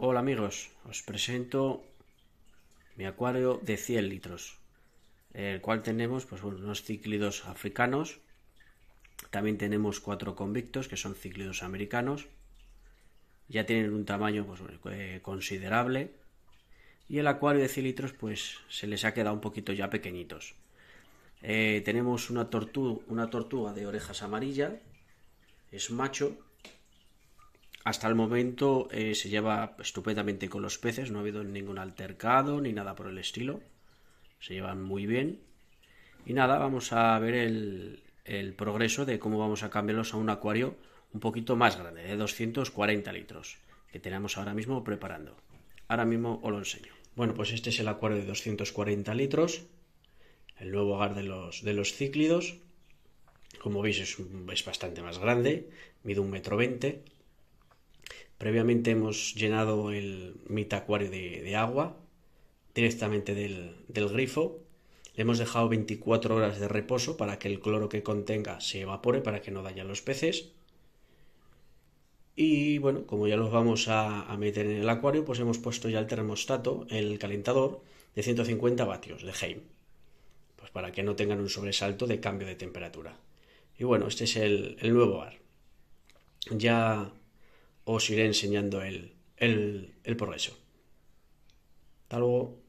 Hola amigos, os presento mi acuario de 100 litros, el cual tenemos pues, unos cíclidos africanos, también tenemos cuatro convictos que son cíclidos americanos, ya tienen un tamaño pues, eh, considerable y el acuario de 100 litros pues se les ha quedado un poquito ya pequeñitos. Eh, tenemos una, tortuga, una tortuga de orejas amarillas, es macho, hasta el momento eh, se lleva estupendamente con los peces, no ha habido ningún altercado ni nada por el estilo. Se llevan muy bien. Y nada, vamos a ver el, progreso de cómo vamos a cambiarlos a un acuario un poquito más grande, de 240 litros, que tenemos ahora mismo preparando. Ahora mismo os lo enseño. Bueno, pues este es el acuario de 240 litros, el nuevo hogar de los, de los cíclidos. Como veis es, bastante más grande, mide un metro veinte Previamente hemos llenado el mitacuario de, de agua directamente del, grifo. Le hemos dejado 24 horas de reposo para que el cloro que contenga se evapore para que no dañe los peces. Y bueno, como ya los vamos a, meter en el acuario, pues hemos puesto ya el termostato, el calentador de 150 vatios de Heim, pues para que no tengan un sobresalto de cambio de temperatura. Y bueno, este es el, el nuevo bar. Ya os iré enseñando el, el, progreso. Hasta luego.